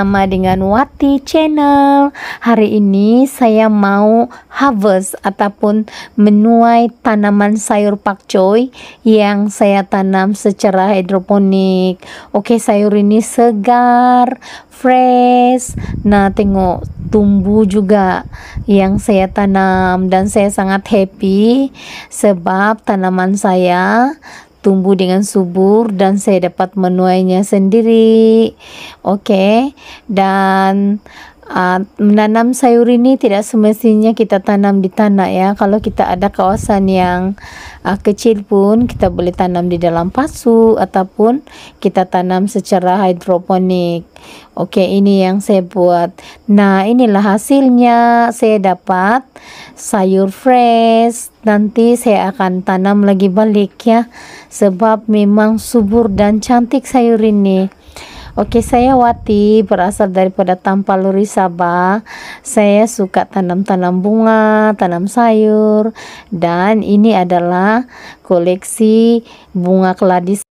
bersama dengan Wati Channel. Hari ini saya mau harvest ataupun menuai tanaman sayur pakcoy yang saya tanam secara hidroponik. Oke, sayur ini segar, fresh. Nah, tengok tumbuh juga yang saya tanam dan saya sangat happy sebab tanaman saya tumbuh dengan subur dan saya dapat menuainya sendiri. Oke. Okay? Dan Uh, menanam sayur ini tidak semestinya kita tanam di tanah ya. Kalau kita ada kawasan yang uh, kecil pun kita boleh tanam di dalam pasu ataupun kita tanam secara hidroponik. Oke ini yang saya buat nah inilah hasilnya saya dapat sayur fresh nanti saya akan tanam lagi balik ya sebab memang subur dan cantik sayur ini Oke, saya Wati berasal daripada Tampaluri Sabah. Saya suka tanam-tanam bunga, tanam sayur, dan ini adalah koleksi bunga keladi.